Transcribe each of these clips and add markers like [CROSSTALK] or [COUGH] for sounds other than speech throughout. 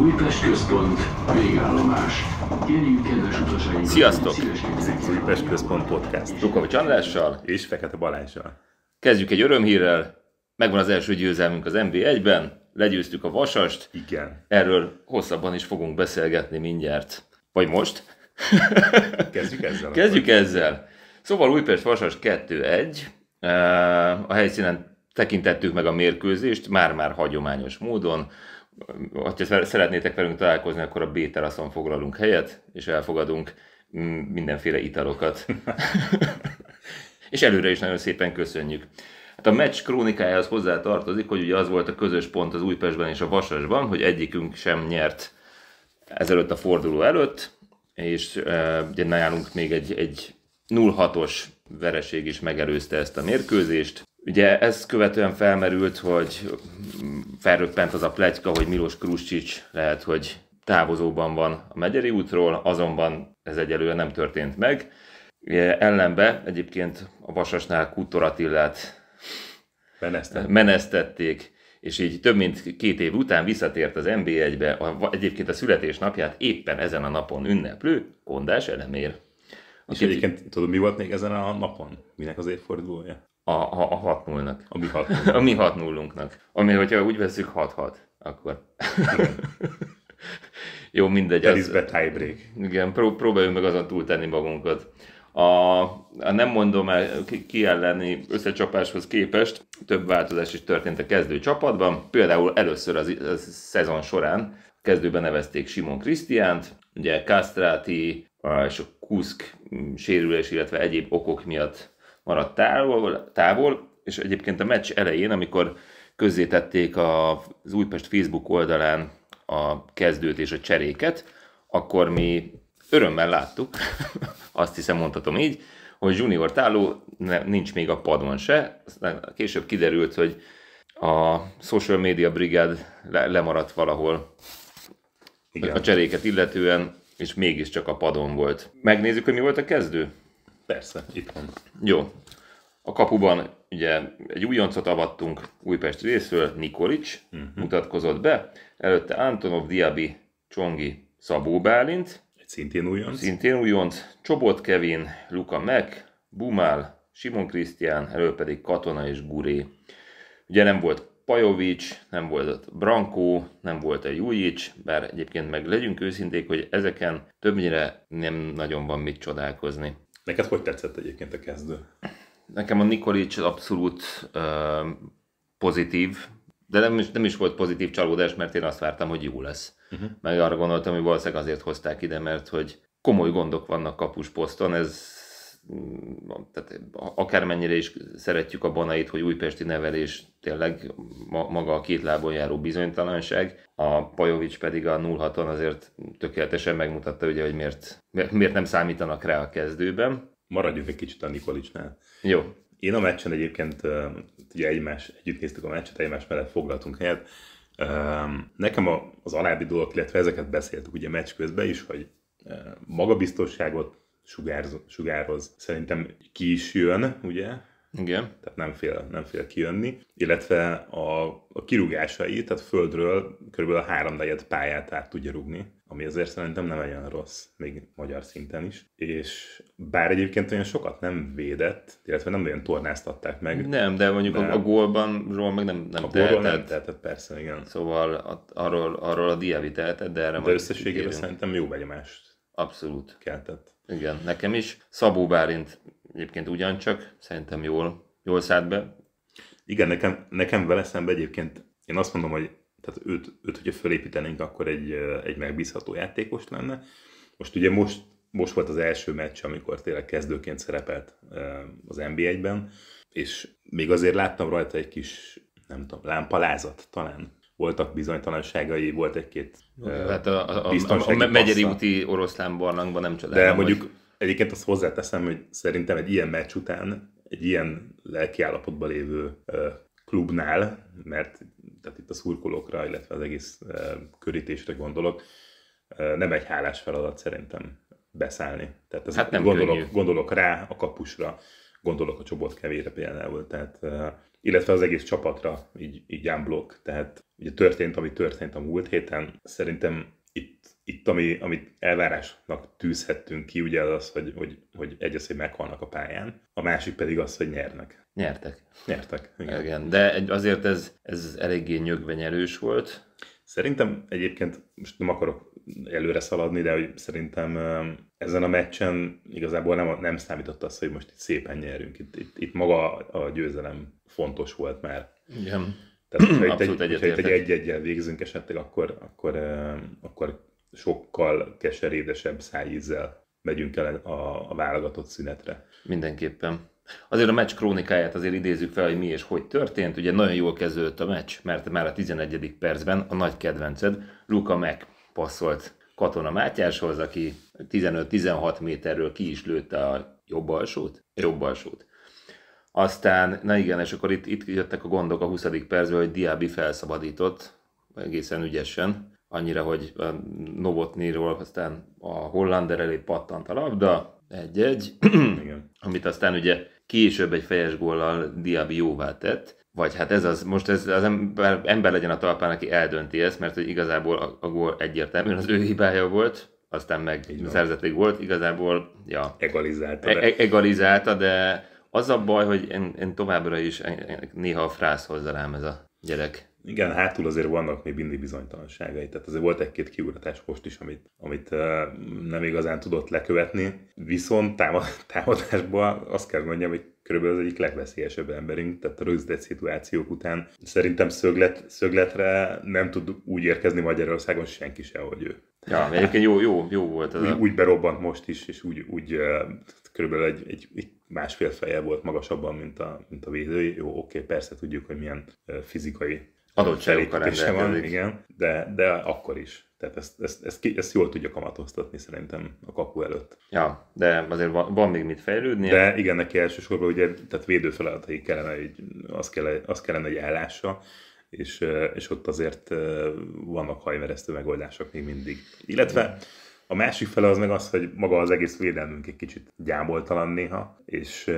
Újpest Központ, végállomás. Kérjük kedves utasainkat, Sziasztok! Ez Újpest Központ Podcast. Rukovics Andrással és Fekete Balázsral. Kezdjük egy örömhírrel. Megvan az első győzelmünk az MB1-ben, legyőztük a Vasast. Igen. Erről hosszabban is fogunk beszélgetni mindjárt. Vagy most? [LAUGHS] Kezdjük ezzel. Kezdjük akkor. ezzel. Szóval Újpest Vasas 2-1. Ehm, a helyszínen tekintettük meg a mérkőzést, már-már hagyományos módon ha szeretnétek velünk találkozni, akkor a B-teraszon foglalunk helyet, és elfogadunk mindenféle italokat. [LAUGHS] és előre is nagyon szépen köszönjük. Hát a meccs krónikájához hozzá tartozik, hogy ugye az volt a közös pont az Újpestben és a Vasasban, hogy egyikünk sem nyert ezelőtt a forduló előtt, és e, ugye nálunk még egy, egy 0-6-os vereség is megelőzte ezt a mérkőzést. Ugye ez követően felmerült, hogy felröppent az a plegyka, hogy Milos Kruscsics lehet, hogy távozóban van a Megyeri útról, azonban ez egyelőre nem történt meg. Ellenbe egyébként a Vasasnál Kutor Attilát Menesztett. menesztették, és így több mint két év után visszatért az NB1-be, a, egyébként a születésnapját éppen ezen a napon ünneplő Kondás Elemér. És egyébként tudod, mi volt még ezen a napon? Minek az évfordulója? A, a, a hat nullnak. A mi hat [LAUGHS] A mi hat nullunknak, Ami, hogyha úgy veszük 6-6, akkor... [LAUGHS] Jó, mindegy. Ez az... tiebreak. Igen, pró- próbáljunk meg azon túltenni magunkat. A, a nem mondom el ki elleni összecsapáshoz képest több változás is történt a kezdő csapatban. Például először az, az szezon során kezdőben nevezték Simon Krisztiánt, ugye Kastráti és a Kuszk mm, sérülés, illetve egyéb okok miatt maradt távol, távol, és egyébként a meccs elején, amikor közzétették az Újpest Facebook oldalán a kezdőt és a cseréket, akkor mi örömmel láttuk, [LAUGHS] azt hiszem mondhatom így, hogy Junior Táló nincs még a padon se. Aztán később kiderült, hogy a Social Media Brigád le- lemaradt valahol Igen. a cseréket illetően, és mégiscsak a padon volt. Megnézzük, hogy mi volt a kezdő? Persze, itt van. Jó. A kapuban ugye egy újoncot avattunk Újpest részről, Nikolic uh-huh. Mhm. mutatkozott be, előtte Antonov, Diaby, Csongi, Szabó Bálint. Egy szintén újonc. Szintén újonc. Csobot Kevin, Luka Mek, Bumál, Simon Krisztián, elő pedig Katona és Guré. Ugye nem volt Pajovic, nem volt Brankó, nem volt egy Jujic, bár egyébként meg legyünk őszinték, hogy ezeken többnyire nem nagyon van mit csodálkozni. Neked hogy tetszett egyébként a kezdő? Nekem a Nikolic abszolút uh, pozitív, de nem is, nem is volt pozitív csalódás, mert én azt vártam, hogy jó lesz. Uh-huh. Meg arra gondoltam, hogy valószínűleg azért hozták ide, mert hogy komoly gondok vannak kapus poszton, ez tehát akármennyire is szeretjük a banait, hogy újpesti nevelés tényleg maga a két lábon járó bizonytalanság, a Pajovics pedig a 0 on azért tökéletesen megmutatta, ugye, hogy miért, miért nem számítanak rá a kezdőben. Maradjunk egy kicsit a Nikolicsnál. Jó. Én a meccsen egyébként, ugye egymás, együtt néztük a meccset, egymás mellett foglaltunk helyet. Nekem az alábbi dolog, illetve ezeket beszéltük ugye meccs közben is, hogy magabiztosságot, sugárz, sugároz. Szerintem ki is jön, ugye? Igen. Tehát nem fél, nem fél kijönni. Illetve a, a kirúgásai, tehát földről kb. a negyed pályát át tudja rúgni, ami azért szerintem nem olyan rossz, még magyar szinten is. És bár egyébként olyan sokat nem védett, illetve nem olyan tornáztatták meg. Nem, de mondjuk nem. a róla meg nem, nem a tehetett. nem tehetett, persze, igen. Szóval a, arról, arról a diavi tehetett, de erre De összességében szerintem jó benyomást Abszolút. keltett. Igen, nekem is. Szabó Bárint egyébként ugyancsak, szerintem jól, jól szállt be. Igen, nekem, nekem vele szemben egyébként, én azt mondom, hogy tehát őt, őt hogyha felépítenénk, akkor egy, egy megbízható játékos lenne. Most ugye most, most volt az első meccs, amikor tényleg kezdőként szerepelt az NBA-ben, és még azért láttam rajta egy kis, nem tudom, lámpalázat talán, voltak bizonytalanságai, volt egy-két hát a, a, a, a, a megyeri úti oroszlán barlangban nem csodálom. De mondjuk hogy... egyébként azt hozzáteszem, hogy szerintem egy ilyen meccs után, egy ilyen lelkiállapotban lévő klubnál, mert tehát itt a szurkolókra, illetve az egész körítésre gondolok, nem egy hálás feladat szerintem beszállni. Tehát ez hát nem gondolok, gondolok rá a kapusra, gondolok a csobot kevére például, tehát, illetve az egész csapatra, így, így unblock, tehát ugye történt, ami történt a múlt héten. Szerintem itt, itt ami, amit elvárásnak tűzhettünk ki, ugye az az, hogy, hogy, hogy egy az, hogy meghalnak a pályán, a másik pedig az, hogy nyernek. Nyertek. Nyertek, igen. igen de azért ez, ez eléggé nyögvenyelős volt. Szerintem egyébként, most nem akarok előre szaladni, de hogy szerintem um, ezen a meccsen igazából nem, nem számított az, hogy most itt szépen nyerünk. Itt, itt, itt maga a győzelem fontos volt már. Igen. Tehát, ha itt egy, egy egy egy végzünk esetleg, akkor, akkor, eh, akkor sokkal keserédesebb szájízzel megyünk el a, a válogatott szünetre. Mindenképpen. Azért a meccs krónikáját azért idézzük fel, hogy mi és hogy történt. Ugye nagyon jól kezdődött a meccs, mert már a 11. percben a nagy kedvenced Luka meg passzolt Katona Mátyáshoz, aki 15-16 méterről ki is lőtte a jobb alsót? Jobb alsót. Aztán, na igen, és akkor itt, itt jöttek a gondok a 20. percben, hogy Diaby felszabadított egészen ügyesen, annyira, hogy a Novotniról aztán a Hollander elé pattant a labda, egy-egy, [CLEARS THROAT] amit aztán ugye később egy fejes góllal Diaby jóvá tett, vagy hát ez az, most ez az ember, ember legyen a talpán, aki eldönti ezt, mert hogy igazából a, a gól egyértelműen az ő hibája volt, aztán meg szerzett egy igazából, ja. Egalizálta. De. E- egalizálta, de az a baj, hogy én, én továbbra is én, néha a frász hozza rám ez a gyerek. Igen, hátul azért vannak még mindig bizonytalanságai, tehát azért volt egy-két kiugratás most is, amit, amit uh, nem igazán tudott lekövetni, viszont támad, [LAUGHS] támadásban azt kell mondjam, hogy körülbelül az egyik legveszélyesebb emberünk, tehát a rögzített szituációk után szerintem szöglet, szögletre nem tud úgy érkezni Magyarországon senki se, hogy ő. Ja, [LAUGHS] egyébként jó, jó, jó volt ez. Úgy, úgy berobbant most is, és úgy, úgy körülbelül egy, egy, egy másfél feje volt magasabban, mint a, mint a védői. Jó, oké, persze tudjuk, hogy milyen fizikai adottságokkal rendelkezik. igen, de, de akkor is. Tehát ezt, ezt, ezt, ezt jól tudja kamatoztatni szerintem a kapu előtt. Ja, de azért van, van még mit fejlődni. De igen, neki elsősorban ugye, tehát védő feladatai kellene, hogy az, kellene, az kellene, hogy ellássa és, és ott azért vannak hajmeresztő megoldások még mindig. Illetve a másik fele az meg az, hogy maga az egész védelmünk egy kicsit gyámoltalan néha, és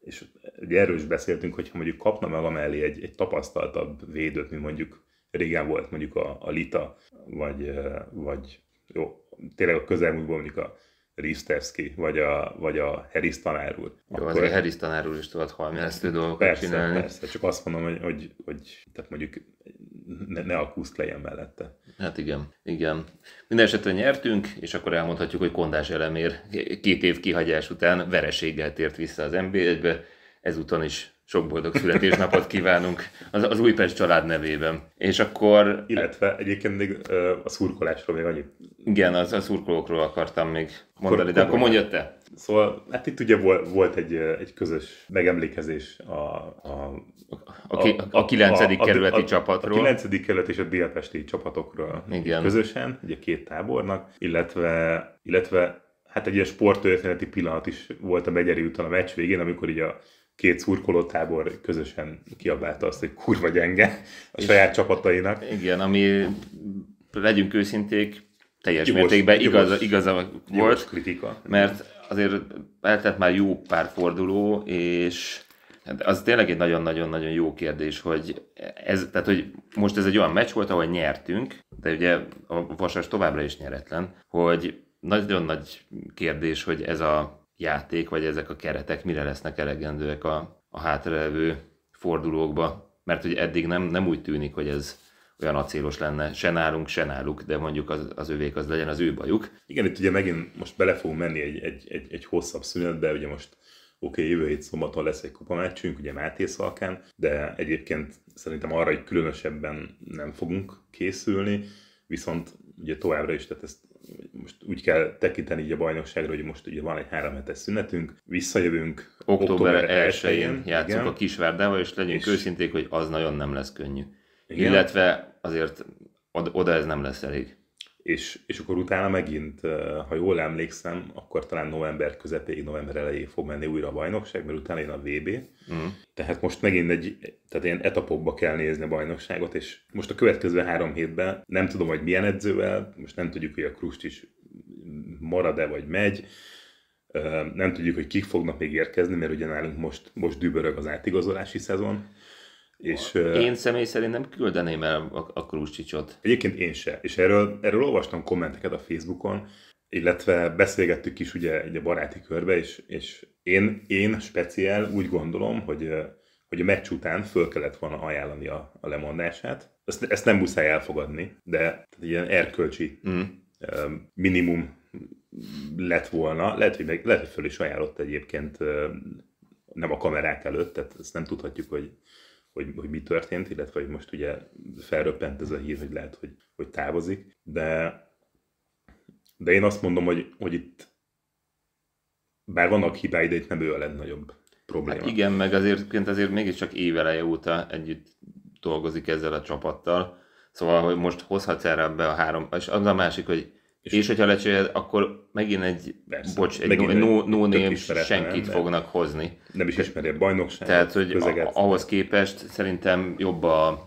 és erről is beszéltünk, hogyha mondjuk kapna meg a mellé egy, egy tapasztaltabb védőt, mint mondjuk régen volt mondjuk a, a Lita, vagy, vagy jó, tényleg a közelmúltban mondjuk a Risztevski, vagy a, vagy a Harris tanár úr. Jó, akkor... azért Harris tanár úr is tudott halmélesztő dolgokat persze, csinálni. Persze, csak azt mondom, hogy, hogy, hogy tehát mondjuk ne, ne a kuszt legyen mellette. Hát igen, igen. Minden esetre nyertünk, és akkor elmondhatjuk, hogy Kondás elemér két év kihagyás után vereséggel tért vissza az NB1-be, ezúton is sok boldog születésnapot kívánunk az, az Újpest család nevében. És akkor... Illetve egyébként még a szurkolásról még annyit igen, az, az szurkolókról akartam még mondani, akkor, de akkor mondja te. Szóval hát itt ugye volt, volt egy, egy közös megemlékezés a, a, a, a, a 9. A, kerületi a, csapatról. A 9. kerület és a délpesti csapatokról Igen. közösen, ugye két tábornak, illetve, illetve hát egy ilyen sporttörténeti pillanat is volt a Megyeri úton a meccs végén, amikor így a két tábor közösen kiabálta azt, hogy kurva gyenge a és saját csapatainak. Igen, ami legyünk őszinték, teljes gyors, mértékben igaz, igaza volt, kritika. mert azért eltelt már jó pár forduló, és hát az tényleg egy nagyon-nagyon-nagyon jó kérdés, hogy ez, tehát, hogy most ez egy olyan meccs volt, ahol nyertünk, de ugye a Vasas továbbra is nyeretlen, hogy nagyon nagy kérdés, hogy ez a játék, vagy ezek a keretek mire lesznek elegendőek a, a hátralevő fordulókba, mert hogy eddig nem, nem úgy tűnik, hogy ez olyan acélos lenne, se nálunk, se náluk, de mondjuk az, az övék az legyen az ő bajuk. Igen, itt ugye megint most bele fogunk menni egy, egy, egy, egy hosszabb szünetbe, ugye most oké, okay, jövő hét szombaton lesz egy kupamácsünk, ugye Máté Szalkán, de egyébként szerintem arra egy különösebben nem fogunk készülni, viszont ugye továbbra is, tehát ezt most úgy kell tekinteni így a bajnokságra, hogy most ugye van egy három hetes szünetünk, visszajövünk október, október 1-én, játszunk igen. a Kisvárdával, és legyünk és... őszinték, hogy az nagyon nem lesz könnyű. Igen. Illetve azért oda ez nem lesz elég. És, és akkor utána megint, ha jól emlékszem, akkor talán november közepéig, november elejéig fog menni újra a bajnokság, mert utána jön a VB. Mm. Tehát most megint egy, tehát ilyen etapokba kell nézni a bajnokságot, és most a következő három hétben nem tudom, hogy milyen edzővel, most nem tudjuk, hogy a Krust is marad-e vagy megy, nem tudjuk, hogy kik fognak még érkezni, mert ugye nálunk most, most dübörög az átigazolási szezon és, én személy szerint nem küldeném el a, a krúzcsicsot. Egyébként én se, és erről, erről olvastam kommenteket a Facebookon, illetve beszélgettük is ugye egy baráti körbe, és, és én, én speciál úgy gondolom, hogy, hogy a meccs után föl kellett volna ajánlani a, a lemondását. Ezt, ezt nem muszáj elfogadni, de ilyen erkölcsi mm. minimum lett volna. Lehet, hogy, meg, lehet, hogy föl is ajánlott egyébként nem a kamerák előtt, tehát ezt nem tudhatjuk, hogy hogy, hogy mi történt, illetve hogy most ugye felröppent ez a hír, hogy lehet, hogy, hogy távozik, de, de én azt mondom, hogy, hogy itt bár vannak hibái, de itt nem ő a legnagyobb probléma. Hát igen, meg azért, azért mégiscsak éveleje óta együtt dolgozik ezzel a csapattal, szóval, hogy most hozhatsz erre be a három, és az a másik, hogy és, és hogyha lecsőjed, akkor megint egy, persze, bocs, egy megint no, no name senkit nem, fognak hozni. Nem is ismeri a bajnokság. Tehát, hogy közeget. A, ahhoz képest szerintem jobb a,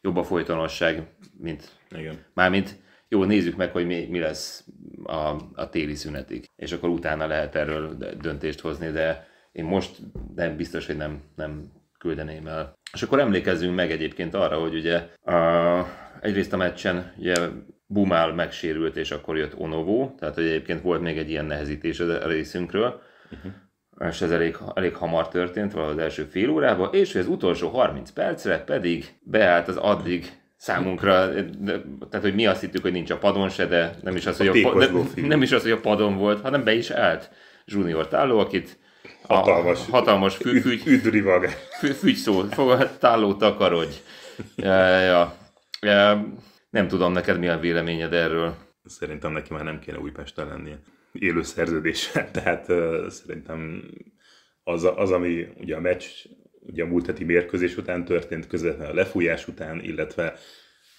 jobb a folytonosság, mint... Igen. Mármint jó, nézzük meg, hogy mi, mi lesz a, a téli szünetig. És akkor utána lehet erről döntést hozni, de én most nem biztos, hogy nem, nem küldeném el. És akkor emlékezzünk meg egyébként arra, hogy ugye a, egyrészt a meccsen ugye Bumál megsérült, és akkor jött Onovo, tehát hogy egyébként volt még egy ilyen nehezítés a e- részünkről, uh-huh. és ez elég, elég hamar történt, valahogy az első fél órában, és az utolsó 30 percre pedig beállt az addig számunkra, tehát hogy mi azt hittük, hogy nincs a padon se, de nem is az, hogy a, pa, de, nem is az, hogy a padon volt, hanem be is állt Junior Tálló, akit hatalmas, a, hatalmas fü, fü, üdri fü, fügy szó, tálló takarodj. Ja, ja. ja nem tudom, neked mi a véleményed erről? Szerintem neki már nem kéne Újpesten lennie. Élő szerződéssel, [LAUGHS] tehát uh, szerintem az, az, ami ugye a meccs, ugye a múlt heti mérkőzés után történt, közvetlenül a lefújás után, illetve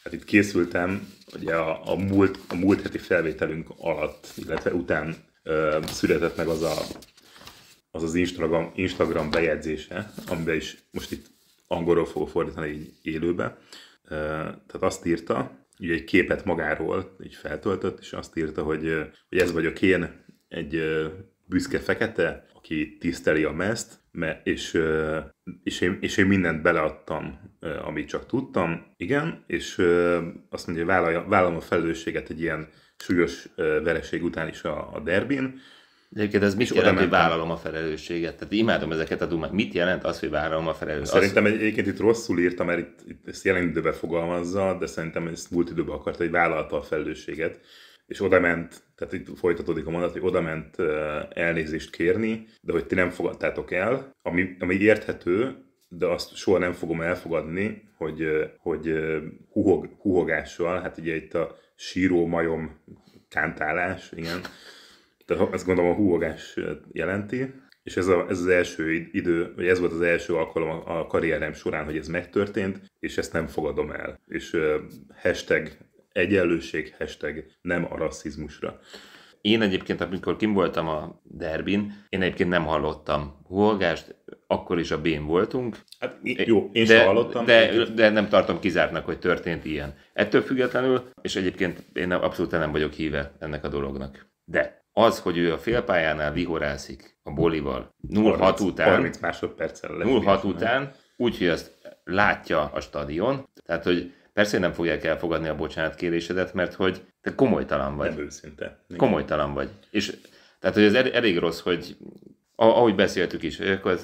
hát itt készültem, ugye a, a, múlt, a múlt heti felvételünk alatt, illetve után uh, született meg az a, az, az Instagram, Instagram bejegyzése, amiben is most itt angolról fogok fordítani így élőbe. Uh, tehát azt írta, ugye egy képet magáról így feltöltött, és azt írta, hogy, hogy ez vagyok én, egy büszke fekete, aki tiszteli a mert, és, és, én, és én mindent beleadtam, amit csak tudtam, igen, és azt mondja, vállalja, vállalom a felelősséget egy ilyen súlyos vereség után is a, a derbin, Egyébként ez mit jelent, jelent, hogy vállalom a felelősséget? Tehát imádom ezeket a dumát. Mit jelent az, hogy vállalom a felelősséget? Szerintem egy, egyébként itt rosszul írtam, mert itt, itt ezt jelen időben fogalmazza, de szerintem ezt múlt időben akarta, hogy vállalta a felelősséget. És oda ment, tehát itt folytatódik a mondat, hogy oda ment elnézést kérni, de hogy ti nem fogadtátok el, ami, ami érthető, de azt soha nem fogom elfogadni, hogy, hogy huhog, huhogással, hát ugye itt a síró majom kántálás, igen, tehát azt gondolom a húogás jelenti, és ez, a, ez az első idő, vagy ez volt az első alkalom a, a karrierem során, hogy ez megtörtént, és ezt nem fogadom el. És uh, hashtag egyenlőség, hashtag nem a rasszizmusra. Én egyébként, amikor kim voltam a derbin, én egyébként nem hallottam huolgást, akkor is a bén voltunk. Hát jó, én de, sem hallottam. De, de nem tartom kizártnak, hogy történt ilyen. Ettől függetlenül, és egyébként én abszolút nem vagyok híve ennek a dolognak. De az, hogy ő a félpályánál vihorászik a bolival 06 után, 30 másodperccel 06 után, úgyhogy azt látja a stadion, tehát hogy persze nem fogják elfogadni a bocsánat kérésedet, mert hogy te komolytalan vagy. Nem őszinte. Igen. Komolytalan vagy. És tehát, hogy ez elég rossz, hogy ahogy beszéltük is, akkor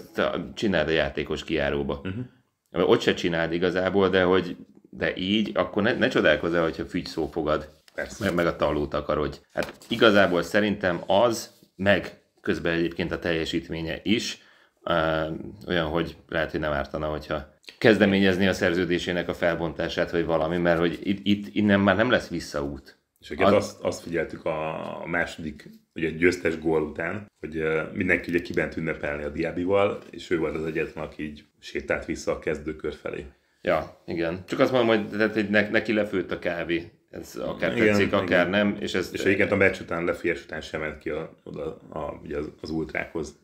csináld a játékos kiáróba. Uh-huh. Ott se csináld igazából, de hogy de így, akkor ne, ne csodálkozz el, hogyha fügy szó fogad. Persze. Meg, meg a hogy, Hát igazából szerintem az, meg közben egyébként a teljesítménye is, uh, olyan, hogy lehet, hogy nem ártana, hogyha kezdeményezni a szerződésének a felbontását, vagy valami, mert hogy itt, itt innen már nem lesz visszaút. És az... azt, azt figyeltük a második ugye győztes gól után, hogy mindenki ugye kibent ünnepelni a Diabival, és ő volt az egyetlen, aki így sétált vissza a kezdőkör felé. Ja, igen. Csak azt mondom, hogy, tehát, hogy ne, neki lefőtt a kávé ez akár igen, tetszik, akár igen. nem. És, ez, és egyébként a meccs után, lefies után sem ment ki a, oda a, ugye az, az ultrákhoz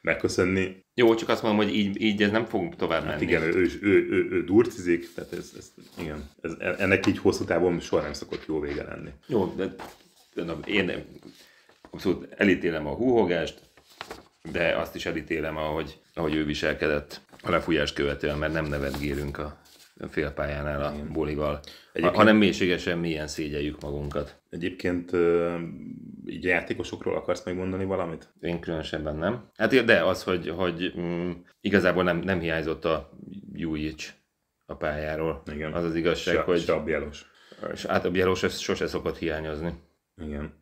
megköszönni. Jó, csak azt mondom, hogy így, így ez nem fog tovább hát menni. Hát igen, ő, ő, ő, ő, ő durcizik, tehát ez, ez, igen, ez, e- ennek így hosszú távon soha nem szokott jó vége lenni. Jó, de, de na, én nem, abszolút elítélem a húhogást, de azt is elítélem, ahogy, ahogy ő viselkedett a lefújást követően, mert nem gérünk a félpályánál a bulival. Egyébként, hanem mélységesen milyen szégyeljük magunkat. Egyébként így játékosokról akarsz megmondani valamit? Én különösebben nem. Hát de az, hogy, hogy mm, igazából nem, nem hiányzott a Jújics a pályáról. Igen. Az az igazság, se, hogy... Se a És hát a Bielos sose szokott hiányozni. Igen.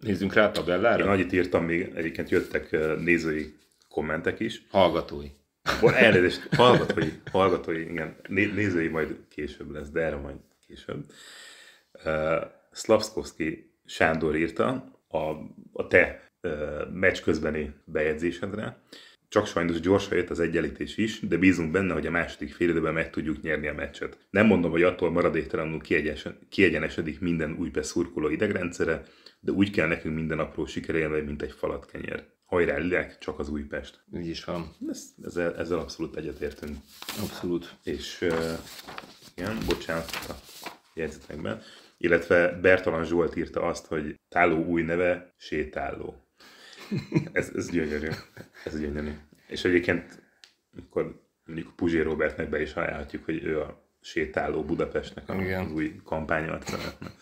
Nézzünk rá a tabellára? Én annyit írtam, még egyébként jöttek nézői kommentek is. Hallgatói. Elnézést, hallgatói, hallgatói, igen, nézői majd később lesz, de erre majd később. Uh, Sándor írta a, a te uh, meccs közbeni bejegyzésedre. Csak sajnos gyorsan jött az egyenlítés is, de bízunk benne, hogy a második fél időben meg tudjuk nyerni a meccset. Nem mondom, hogy attól maradéktalanul kiegyenesedik minden új beszurkoló idegrendszere, de úgy kell nekünk minden apró sikerélni, mint egy falat kenyer. Hajrá, Lilek, csak az Újpest. Így is van. Ezt, ezzel, ezzel abszolút egyetértünk. Abszolút. És uh, igen, bocsánat a jegyzetekben. Illetve Bertalan Zsolt írta azt, hogy Táló új neve, sétáló. ez, ez gyönyörű. Ez gyönyörű. És egyébként, amikor mondjuk Puzsi Robertnek be is ajánlhatjuk, hogy ő a sétáló Budapestnek a, Igen. az új kampányarceletnek.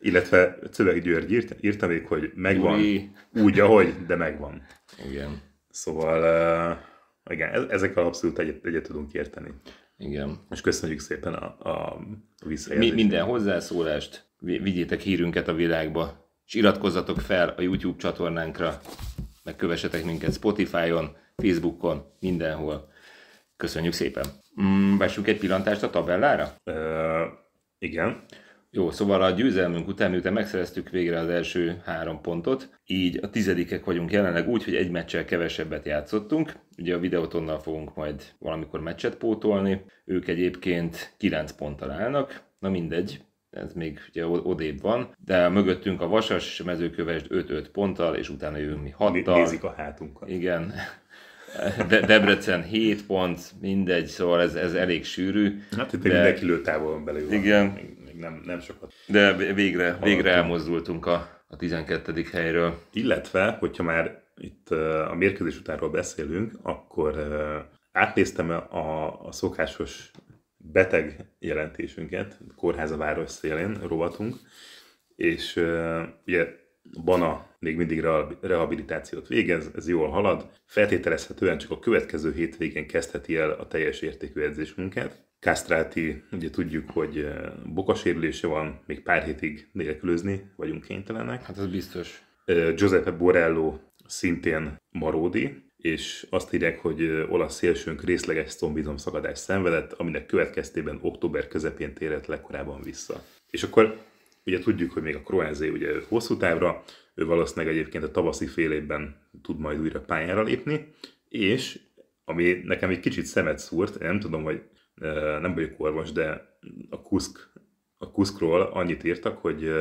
Illetve Czöveg György írt, írta még, hogy megvan Uri. úgy, ahogy, de megvan. Igen. Szóval uh, igen, e- ezekkel abszolút egyet, egyet tudunk érteni. Igen. És köszönjük szépen a, a visszajelzést. Mi, minden hozzászólást, vigyétek hírünket a világba, és iratkozzatok fel a YouTube csatornánkra, meg minket Spotify-on, Facebookon, mindenhol. Köszönjük szépen! Mm, vessünk egy pillantást a tabellára? Ö, igen. Jó, szóval a győzelmünk után, miután megszereztük végre az első három pontot, így a tizedikek vagyunk jelenleg úgy, hogy egy meccsel kevesebbet játszottunk. Ugye a onnan fogunk majd valamikor meccset pótolni. Ők egyébként 9 ponttal állnak. Na mindegy, ez még ugye odébb van, de mögöttünk a Vasas és mezőkövesd 5-5 ponttal, és utána jövünk mi 6-tal. Nézik a hátunkat. Igen, de Debrecen 7 pont, mindegy, szóval ez, ez elég sűrű. Hát itt de... mindenki lőtávol van belőle. Igen. Még, nem, nem sokat. De végre, végre elmozdultunk a, a 12. helyről. Illetve, hogyha már itt a mérkőzés utánról beszélünk, akkor átnéztem a, a szokásos beteg jelentésünket, kórháza város szélén, rovatunk, és ugye Bana még mindig rehabilitációt végez, ez jól halad. Feltételezhetően csak a következő hétvégén kezdheti el a teljes értékű edzésmunkát. Kastráti, ugye tudjuk, hogy eh, bokasérülése van, még pár hétig nélkülözni vagyunk kénytelenek. Hát ez biztos. Eh, Giuseppe Borello szintén maródi, és azt írják, hogy eh, olasz szélsőnk részleges combizom szakadás szenvedett, aminek következtében október közepén térett legkorábban vissza. És akkor Ugye tudjuk, hogy még a Kroázé ugye hosszú távra, ő valószínűleg egyébként a tavaszi fél évben tud majd újra pályára lépni, és ami nekem egy kicsit szemet szúrt, nem tudom, hogy nem vagyok orvos, de a Kusk, a kuszkról annyit írtak, hogy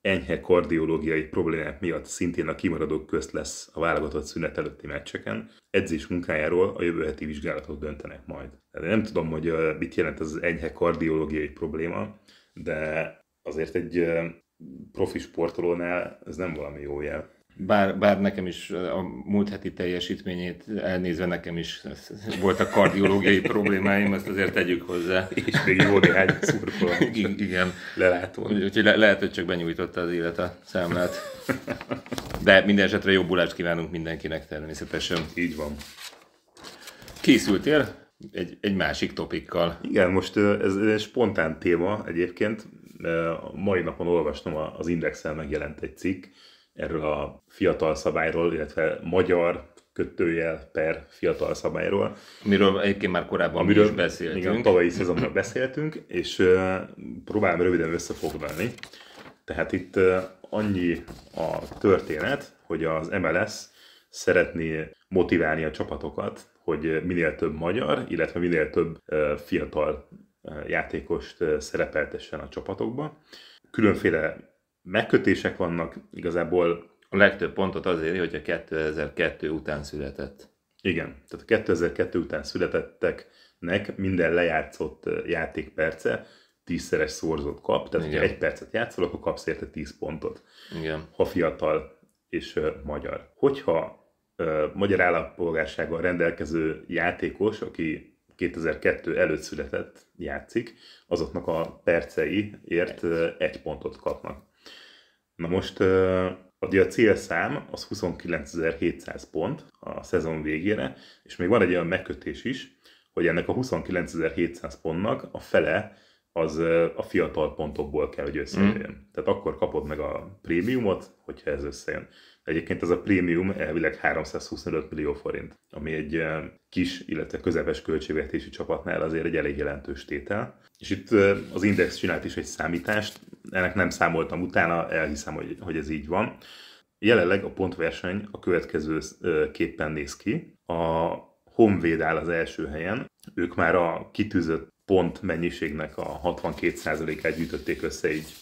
enyhe kardiológiai problémák miatt szintén a kimaradók közt lesz a válogatott szünet előtti meccseken. Edzés munkájáról a jövő heti vizsgálatok döntenek majd. nem tudom, hogy mit jelent ez az enyhe kardiológiai probléma, de azért egy profi sportolónál ez nem valami jó jel. Bár, bár nekem is a múlt heti teljesítményét elnézve nekem is volt a kardiológiai problémáim, ezt azért tegyük hozzá. És még jó néhány szurkoló. [LAUGHS] Igen. Lelátó. Úgyhogy le, lehet, hogy csak benyújtotta az élet a számlát. De minden esetre jobbulást kívánunk mindenkinek természetesen. Így van. Készültél egy, egy másik topikkal? Igen, most ez, ez spontán téma egyébként mai napon olvastam az Indexel megjelent egy cikk erről a fiatal szabályról, illetve magyar kötőjel per fiatal szabályról. Amiről egyébként már korábban amiről, is beszéltünk. Igen, tavalyi szezonban beszéltünk, és próbálom röviden összefoglalni. Tehát itt annyi a történet, hogy az MLS szeretné motiválni a csapatokat, hogy minél több magyar, illetve minél több fiatal játékost szerepeltessen a csapatokba. Különféle megkötések vannak, igazából a legtöbb pontot azért, hogy a 2002 után született. Igen, tehát a 2002 után születetteknek minden lejátszott játékperce tízszeres szorzót kap, tehát Igen. ha egy percet játszol, akkor kapsz érte 10 pontot, Igen. ha fiatal és magyar. Hogyha magyar állampolgársággal rendelkező játékos, aki 2002 előtt született játszik, azoknak a perceiért egy pontot kapnak. Na most Ugye a célszám az 29.700 pont a szezon végére, és még van egy olyan megkötés is, hogy ennek a 29.700 pontnak a fele az a fiatal pontokból kell, hogy összejön. Mm. Tehát akkor kapod meg a prémiumot, hogyha ez összejön. Egyébként ez a prémium elvileg 325 millió forint, ami egy kis, illetve közepes költségvetési csapatnál azért egy elég jelentős tétel. És itt az Index csinált is egy számítást, ennek nem számoltam utána, elhiszem, hogy, hogy ez így van. Jelenleg a pontverseny a következő képpen néz ki. A Honvéd áll az első helyen, ők már a kitűzött pont mennyiségnek a 62%-át gyűjtötték össze így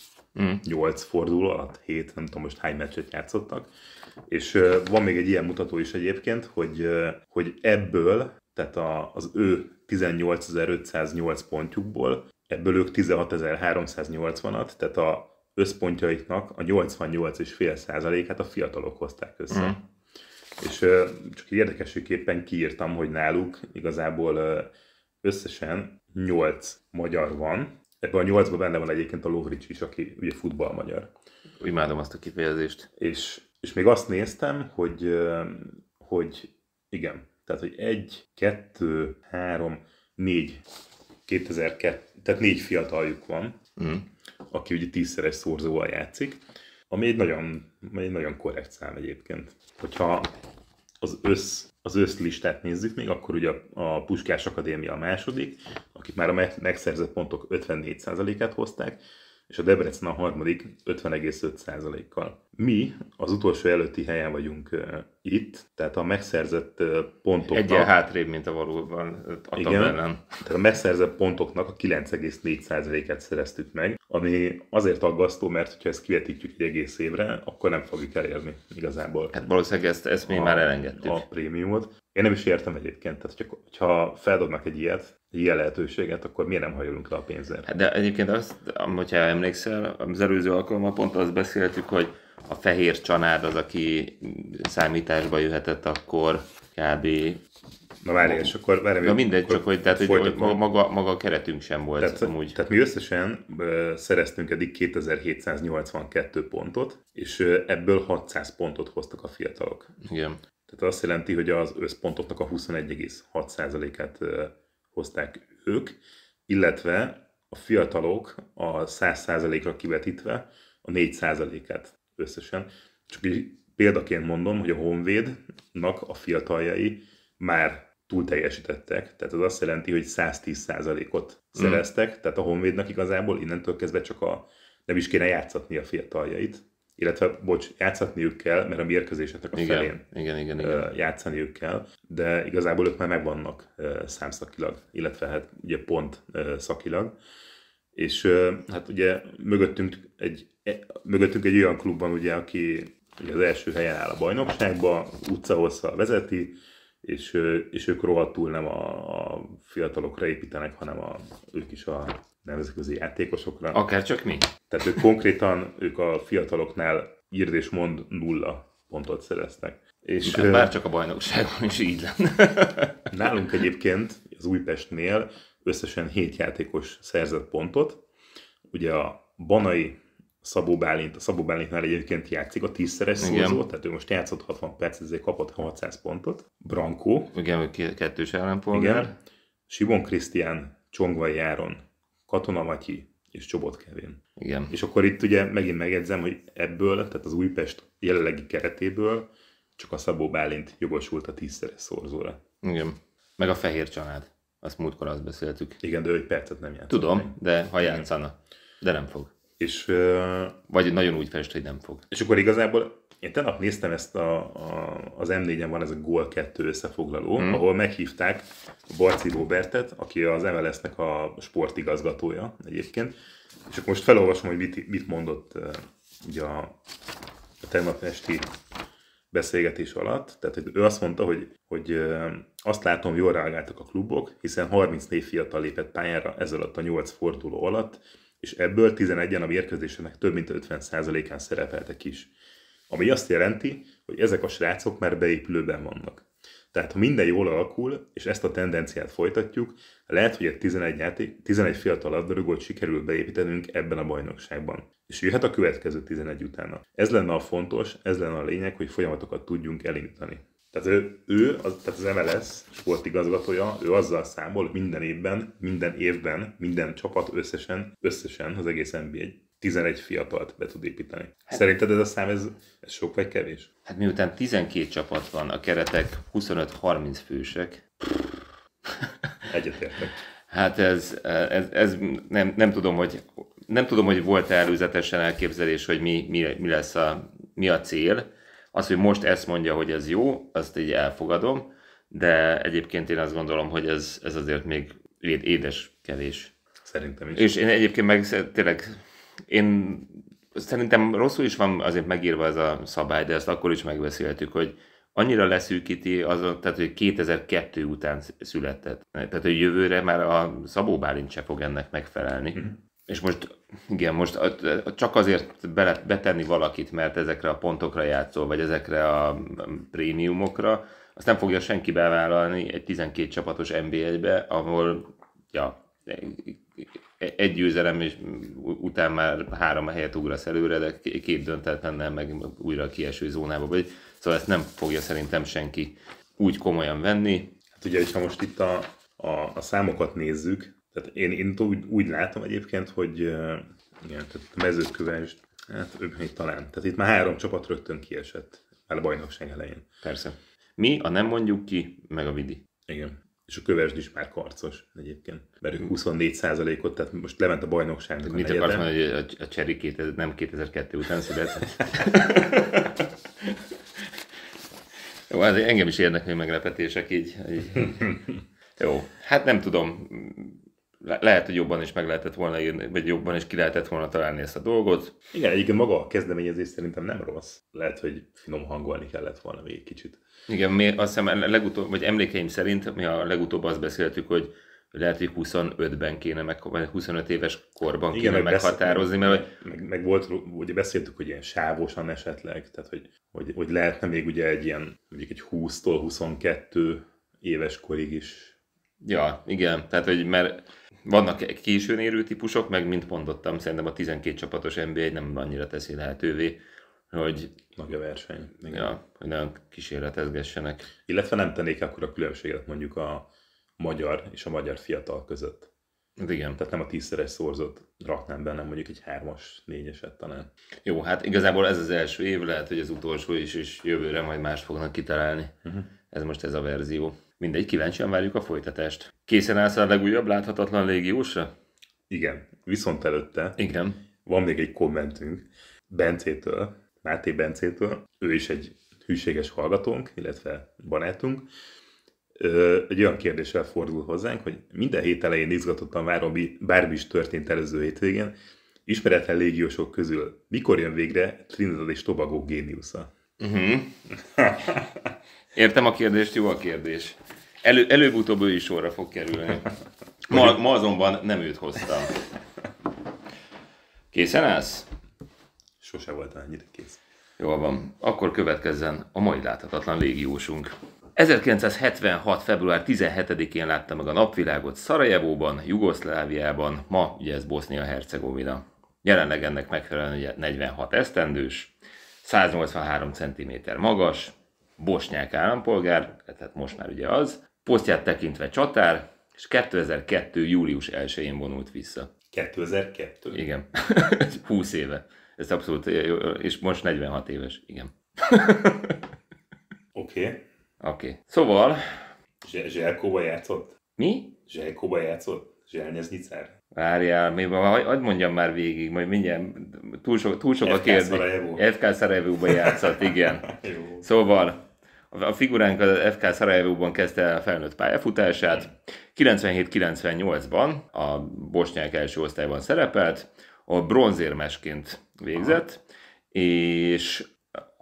mm. 8 forduló alatt, 7, nem tudom most hány meccset játszottak. És uh, van még egy ilyen mutató is egyébként, hogy, uh, hogy ebből, tehát a, az ő 18.508 pontjukból, ebből ők 16.380-at, tehát a összpontjaiknak a 88,5%-át a fiatalok hozták össze. Mm. És uh, csak érdekességképpen kiírtam, hogy náluk igazából összesen 8 magyar van. Ebben a nyolcban benne van egyébként a Lovrics is, aki ugye futball magyar. Imádom azt a kifejezést. És, és még azt néztem, hogy, hogy igen, tehát hogy egy, kettő, három, négy 2002, tehát négy fiataljuk van, mm. aki ugye tízszeres szorzóval játszik, ami egy nagyon, egy nagyon korrekt szám egyébként. Hogyha az össz az összlistát nézzük még, akkor ugye a Puskás Akadémia a második, akik már a megszerzett pontok 54%-át hozták, és a Debrecen a harmadik 50,5%-kal. Mi az utolsó előtti helyen vagyunk uh, itt, tehát a megszerzett uh, pontoknak... Egyen hátrébb, mint a valóban a igen, Tehát a megszerzett pontoknak a 9,4%-át szereztük meg, ami azért aggasztó, mert ha ezt kivetítjük egy egész évre, akkor nem fogjuk elérni igazából. Hát valószínűleg ezt, ezt mi a, már elengedtük. A prémiumot. Én nem is értem egyébként, tehát csak, hogyha feladnak egy ilyet, egy ilyen lehetőséget, akkor miért nem hajolunk le a pénzért? Hát de egyébként azt, hogyha emlékszel, az előző alkalommal pont azt beszéltük, hogy a fehér csanád az, aki számításba jöhetett akkor kb. Na várj, és akkor... Várj, Na mindegy, akkor csak hogy, tehát, hogy, maga, maga a keretünk sem volt tehát, amúgy. Tehát mi összesen ö, szereztünk eddig 2782 pontot, és ebből 600 pontot hoztak a fiatalok. Igen. Tehát azt jelenti, hogy az összpontoknak a 21,6%-át hozták ők, illetve a fiatalok a 100%-ra kivetítve a 4%-át összesen. Csak így példaként mondom, hogy a Honvédnak a fiataljai már túl teljesítettek, tehát az azt jelenti, hogy 110%-ot mm. szereztek, mm. tehát a Honvédnak igazából innentől kezdve csak a, nem is kéne játszatni a fiataljait, illetve, bocs, játszatniuk kell, mert a mérkőzéseknek a igen, felén igen, igen, igen. játszaniuk kell, de igazából ők már megvannak számszakilag, illetve hát ugye pont szakilag, és hát ugye mögöttünk egy, e, mögöttünk egy olyan klubban, ugye, aki ugye az első helyen áll a bajnokságban, utcahosszal vezeti, és, és ők rohadtul nem a, a fiatalokra építenek, hanem a, ők is a nemzetközi játékosokra. Akár csak mi. Tehát ők konkrétan, ők a fiataloknál írd és mond nulla pontot szereztek. És, Bár, bár csak a bajnokságon is így lenne. [LAUGHS] nálunk egyébként az Újpestnél összesen 7 játékos szerzett pontot. Ugye a Banai Szabó Bálint. A Szabó már egyébként játszik a tízszeres szózó, tehát ő most játszott 60 perc, ezért kapott 600 pontot. Branko, Igen, ő kettős ellenpolgár. Igen. Simon Krisztián, Csongvai Járon, Katona Matyi és Csobot Kevin. Igen. És akkor itt ugye megint megjegyzem, hogy ebből, tehát az Újpest jelenlegi keretéből csak a Szabó Bálint jogosult a tízszeres szorzóra. Igen. Meg a fehér család. Azt múltkor azt beszéltük. Igen, de ő egy percet nem játszott. Tudom, meg. de ha játszana. De nem fog. És, Vagy nagyon úgy fest, hogy nem fog. És akkor igazából én tegnap néztem ezt a, a, az M4-en van ez a Gól 2 összefoglaló, hmm. ahol meghívták Barci Robertet, aki az MLS-nek a sportigazgatója egyébként. És akkor most felolvasom, hogy mit, mit mondott ugye a, a tegnap esti beszélgetés alatt. Tehát hogy ő azt mondta, hogy, hogy azt látom, jól reagáltak a klubok, hiszen 34 fiatal lépett pályára ez alatt a 8 forduló alatt, és ebből 11-en a mérkőzésének több mint 50%-án szerepeltek is. Ami azt jelenti, hogy ezek a srácok már beépülőben vannak. Tehát ha minden jól alakul, és ezt a tendenciát folytatjuk, lehet, hogy egy 11, játék, 11 fiatal labdarúgót sikerül beépítenünk ebben a bajnokságban. És jöhet a következő 11 utána. Ez lenne a fontos, ez lenne a lényeg, hogy folyamatokat tudjunk elindítani. Tehát ő, ő az, tehát az MLS sportigazgatója, ő azzal számol minden évben, minden évben, minden csapat összesen, összesen az egész NBA 11 fiatalt be tud építeni. Hát, Szerinted ez a szám, ez, ez sok vagy kevés? Hát miután 12 csapat van, a keretek 25-30 fősek. Egyetértek. Hát ez, ez, ez nem, nem, tudom, hogy, nem tudom, hogy volt előzetesen elképzelés, hogy mi, mi, mi lesz a, mi a cél, az, hogy most ezt mondja, hogy ez jó, azt így elfogadom, de egyébként én azt gondolom, hogy ez, ez azért még édes kevés. Szerintem is. És én egyébként meg tényleg, én szerintem rosszul is van azért megírva ez a szabály, de ezt akkor is megbeszéltük, hogy annyira leszűkíti az, tehát hogy 2002 után született. Tehát, hogy jövőre már a Szabó Bálint se fog ennek megfelelni. Mm és most, igen, most csak azért bele, betenni valakit, mert ezekre a pontokra játszol, vagy ezekre a prémiumokra, azt nem fogja senki bevállalni egy 12 csapatos nb be ahol ja, egy győzelem, és után már három helyet ugrasz előre, de két döntetlennel meg újra a kieső zónába vagy. Szóval ezt nem fogja szerintem senki úgy komolyan venni. Hát ugye, ha most itt a, a, a számokat nézzük, tehát én, én úgy, úgy látom egyébként, hogy igen, tehát a mezőkövest, hát ő még talán. Tehát itt már három csapat rögtön kiesett, már a bajnokság elején. Persze. Mi a nem mondjuk ki, meg a vidi. Igen. És a kövesd is már karcos egyébként. Mert ők 24%-ot, tehát most lement a bajnokságnak. Mit akarsz mondani, hogy a, a Cseri nem 2002 után született? [LAUGHS] Jó, hát engem is érnek még meglepetések így. így. [LAUGHS] Jó, hát nem tudom le- lehet, hogy jobban is meg lehetett volna írni, vagy jobban is ki lehetett volna találni ezt a dolgot. Igen, egyébként maga a kezdeményezés szerintem nem rossz. Lehet, hogy finom hangolni kellett volna még egy kicsit. Igen, mi azt hiszem, legutóbb, vagy emlékeim szerint mi a legutóbb azt beszéltük, hogy lehet, hogy 25-ben kéne, meg, vagy 25 éves korban Igen, kéne meg meghatározni. mert, meg, meg, meg, volt, ugye beszéltük, hogy ilyen sávosan esetleg, tehát hogy, hogy, hogy lehetne még ugye egy ilyen, mondjuk egy 20-tól 22 éves korig is. Ja, igen, tehát hogy mert vannak későn érő típusok, meg mint mondottam, szerintem a 12 csapatos NBA nem annyira teszi lehetővé, hogy... Nagy a verseny. Igen. Ja, hogy nagyon kísérletezgessenek. Illetve nem tennék akkor a különbséget mondjuk a magyar és a magyar fiatal között. Hát igen. Tehát nem a tízszeres szorzott raknám benne, mondjuk egy hármas, négyeset talán. Jó, hát igazából ez az első év, lehet, hogy az utolsó is, és jövőre majd más fognak kitalálni. Uh-huh. Ez most ez a verzió. Mindegy, kíváncsian várjuk a folytatást. Készen állsz a legújabb láthatatlan légiósra? Igen, viszont előtte Igen. van még egy kommentünk Bencétől, Máté Bencétől, ő is egy hűséges hallgatónk, illetve barátunk, Ö, egy olyan kérdéssel fordul hozzánk, hogy minden hét elején izgatottan várom, mi bármi is történt előző hétvégén, ismeretlen légiósok közül mikor jön végre Trinidad és Tobago géniusza? Uh-huh. Értem a kérdést, jó a kérdés. Elő, előbb-utóbb ő is sorra fog kerülni. Ma, ma azonban nem őt hoztam. Készen állsz? Sose volt annyira kész. Jól van, akkor következzen a mai láthatatlan légiósunk. 1976. február 17-én látta meg a napvilágot Szarajevóban, Jugoszláviában, ma ugye ez Bosznia-Hercegovina. Jelenleg ennek megfelelően 46 esztendős, 183 cm magas, bosnyák állampolgár, tehát most már ugye az, posztját tekintve csatár, és 2002. július 1-én vonult vissza. 2002? Igen. 20 [LAUGHS] éve. Ez abszolút, és most 46 éves, igen. [LAUGHS] Oké. Oké. okay. Szóval... Zselkóba játszott? Mi? Zselkóba játszott? zsírálni, ez mit Várjál, mi van, hagyd mondjam már végig, majd mindjárt túl sok, túl sok a kérdés. FK Szarajevóban játszott, igen. [LAUGHS] Jó. Szóval, a figuránk az FK Szarajevóban kezdte el a felnőtt pályafutását. 97-98-ban a bosnyák első osztályban szerepelt, a bronzérmesként végzett, Aha. és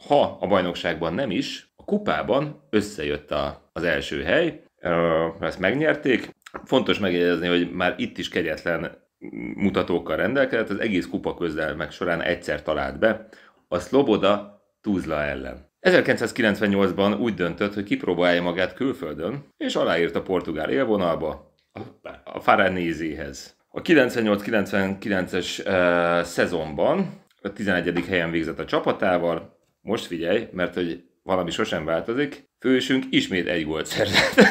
ha a bajnokságban nem is, a kupában összejött a, az első hely, ezt megnyerték, Fontos megjegyezni, hogy már itt is kegyetlen mutatókkal rendelkezett, az egész kupa közelmek során egyszer talált be, a Sloboda Tuzla ellen. 1998-ban úgy döntött, hogy kipróbálja magát külföldön, és aláírt a portugál élvonalba a Faranézihez. A 98-99-es eh, szezonban a 11. helyen végzett a csapatával, most figyelj, mert hogy valami sosem változik, fősünk ismét egy gólt szerzett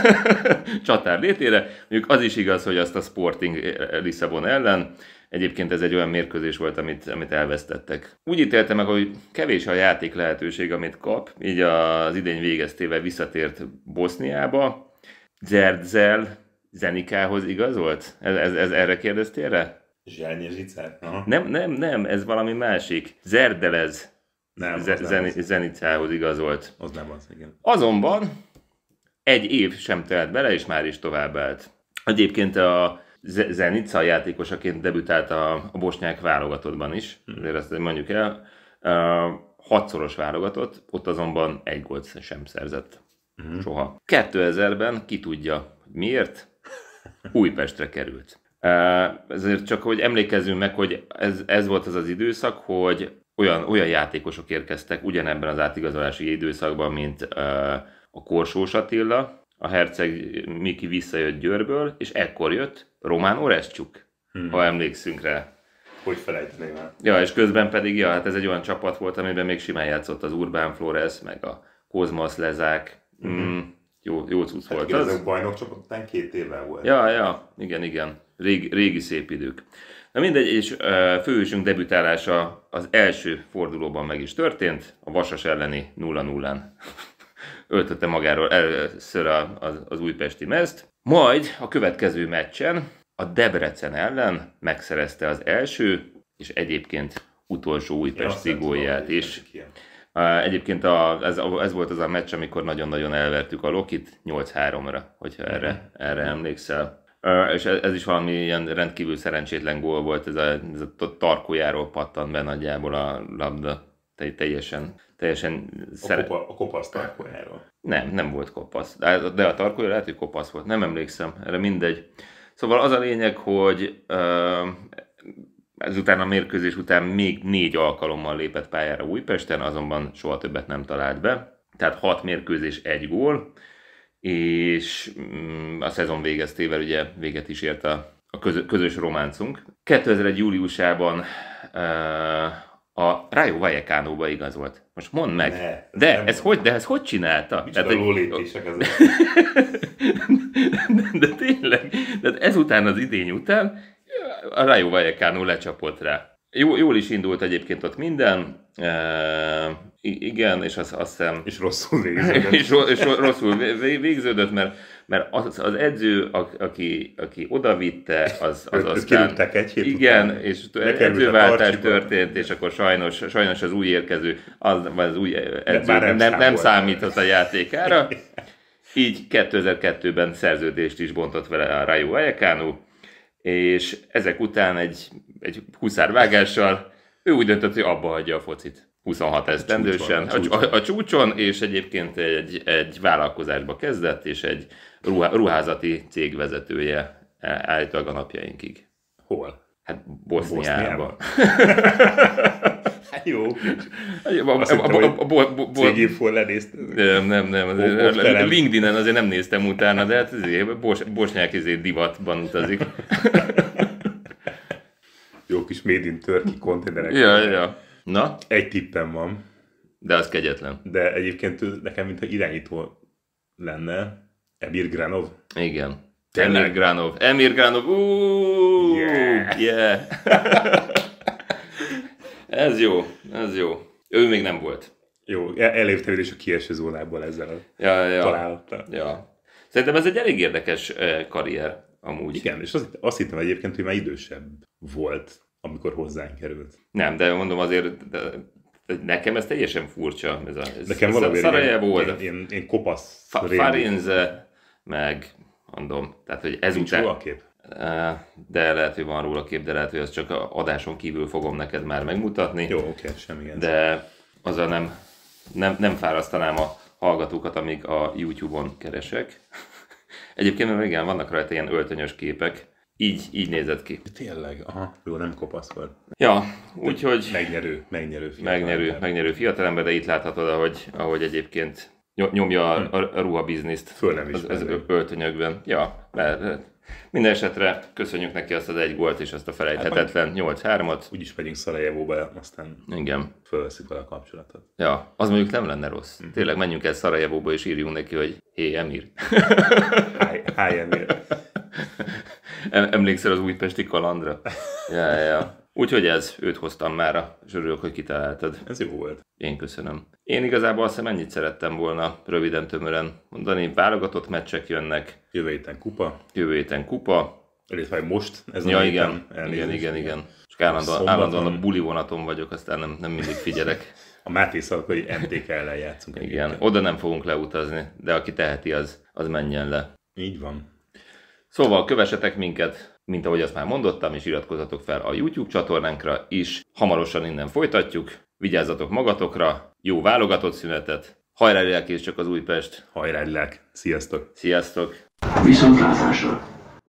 [LAUGHS] csatár létére. Mondjuk az is igaz, hogy azt a Sporting eh, Lisszabon ellen, egyébként ez egy olyan mérkőzés volt, amit, amit elvesztettek. Úgy ítélte meg, hogy kevés a játék lehetőség, amit kap, így az idény végeztével visszatért Boszniába, Zerdzel Zenikához igazolt? Ez, ez, ez erre kérdeztél rá? Zselnyi Nem, nem, nem, ez valami másik. Zerdelez nem, ze- az zen- nem az. Zenicához igazolt. Az nem az, igen. Azonban egy év sem telt bele, és már is tovább állt. Egyébként a Zenica játékosaként debütált a, a bosnyák válogatottban is, hmm. azért azt mondjuk el. Uh, hatszoros válogatott, ott azonban egy gólt sem szerzett. Hmm. Soha. 2000-ben ki tudja, miért [LAUGHS] Újpestre került. Uh, ezért csak, hogy emlékezzünk meg, hogy ez, ez volt az az időszak, hogy olyan, olyan játékosok érkeztek ugyanebben az átigazolási időszakban, mint uh, a Korsós Attila, a herceg Miki visszajött Győrből, és ekkor jött Román Oreszcsuk, hmm. ha emlékszünk rá. Hogy felejteném el. Ja, és közben pedig, ja, hát ez egy olyan csapat volt, amiben még simán játszott az Urbán Flores, meg a Kozmasz Lezák, hmm. mm, jó, jó cucc hát volt igen, az. bajnok csak két éve volt. Ja, ja, igen, igen. Régi, régi szép idők. Na mindegy, és főhősünk debütálása az első fordulóban meg is történt, a Vasas elleni 0-0-án [LAUGHS] öltötte magáról először az, az újpesti mezt. Majd a következő meccsen a Debrecen ellen megszerezte az első, és egyébként utolsó újpesti gólját is. Ilyen. Eh, egyébként a, ez, ez volt az a meccs, amikor nagyon-nagyon elvertük a Lokit 8-3-ra, hogyha erre, mhm. erre emlékszel. Eh, és ez is valami ilyen rendkívül szerencsétlen gól volt, ez a, ez a tarkójáról pattant be nagyjából a labda. Te, teljesen, teljesen... A, kopa, a kopasz tarkójáról. Nem, nem volt kopasz. De, de a tarkója lehet, hogy kopasz volt. Nem emlékszem, erre mindegy. Szóval az a lényeg, hogy eh, Ezután a mérkőzés után még négy alkalommal lépett pályára Újpesten, azonban soha többet nem talált be. Tehát hat mérkőzés, egy gól, és mm, a szezon végeztével ugye véget is ért a, a közös románcunk. 2001. júliusában eh, a Rayo Vallecano-ba igazolt. Most mondd meg. Ne, de, ez hogy, de ez hogy csinálta? Micsoda Tehát, lólépések ezek. de, [LAUGHS] de tényleg, de ezután az idény után a Rayo Vallecano lecsapott rá. J- jól is indult egyébként ott minden, e, igen, és azt, azt hiszem... És rosszul végződött. [LAUGHS] és, ro, és rosszul végződött, mert, mert az, az edző, aki, aki odavitte, az, az aztán... egy hét Igen, után. és edzőváltás történt, és akkor sajnos, sajnos az új érkező, az, az új edző nem, nem, nem számított a játékára. [LAUGHS] Így 2002-ben szerződést is bontott vele a Rayo Vallecano, és ezek után egy, egy huszárvágással ő úgy döntött, hogy abba hagyja a focit. 26 esztendősen, a, a, a, a csúcson, és egyébként egy, egy vállalkozásba kezdett, és egy ruha, ruházati cég vezetője állítólag a napjainkig. Hol? Hát Boszniában. Boszniában. [LAUGHS] [LAUGHS] jó. A, Azt a, Nem, nem, nem. LinkedIn-en azért nem néztem utána, de hát bosnyák azért divatban utazik. [LAUGHS] Jó kis Made in Turkey konténerek. Ja, ja. Na? Egy tippem van. De az kegyetlen. De egyébként nekem, mintha irányító lenne, Emir Granov. Igen. Tényleg Emir Granov. Emir Granov. Ooh, yeah. yeah. [LAUGHS] Ez jó, ez jó. Ő még nem volt. Jó, elérte is a kieső zónából ezzel a ja, ja. találattal. Ja. Szerintem ez egy elég érdekes eh, karrier amúgy. Igen, és azt, azt hittem egyébként, hogy már idősebb volt, amikor hozzánk került. Nem, de mondom azért, de nekem ez teljesen furcsa. Ez a, ez nekem valami Szarajevo, én, én, én, kopasz. Fa, Farinze, meg mondom, tehát hogy ez Nincs kép de lehet, hogy van róla kép, de lehet, hogy azt csak adáson kívül fogom neked már megmutatni. Jó, oké, semmi gond. De azzal nem, nem, nem fárasztanám a hallgatókat, amíg a YouTube-on keresek. [LAUGHS] Egyébként meg igen, vannak rajta ilyen öltönyös képek. Így, így nézett ki. Tényleg, aha, jó, nem kopaszkod. Ja, úgyhogy... Megnyerő, megnyerő fiatal Megnyerő, megnyerő fiatalember, de itt láthatod, ahogy, ahogy egyébként nyomja a, a, a ruhabizniszt. Föl nem is. Az, az öltönyökben. Ja, mert minden esetre köszönjük neki azt az egy gólt és azt a felejthetetlen 8-3-at. Hát Úgyis megyünk Szarajevóba, aztán Igen. fölveszik vele a kapcsolatot. Ja, az mondjuk nem lenne rossz. Mm. Tényleg menjünk el Szarajevóba és írjunk neki, hogy hé, Emir. hi Emir. [LAUGHS] Emlékszel az újpesti kalandra? Ja, ja. Úgyhogy ez, őt hoztam már, és örülök, hogy kitaláltad. Ez jó volt. Én köszönöm. Én igazából azt hiszem ennyit szerettem volna röviden, tömören mondani. Válogatott meccsek jönnek. Jövő héten kupa. Jövő héten kupa. Illetve most, ez ja, a igen, igen, igen, igen, Csak állandóan, Szombaton. állandóan a buli vonaton vagyok, aztán nem, nem mindig figyelek. a Máté Szalkai MTK ellen játszunk. Igen, egyébként. oda nem fogunk leutazni, de aki teheti, az, az menjen le. Így van. Szóval kövessetek minket, mint ahogy azt már mondottam, és iratkozzatok fel a YouTube csatornánkra is. Hamarosan innen folytatjuk. Vigyázzatok magatokra, jó válogatott szünetet, hajrá és csak az Újpest! Hajrá Sziasztok! Sziasztok! Viszontlátásra!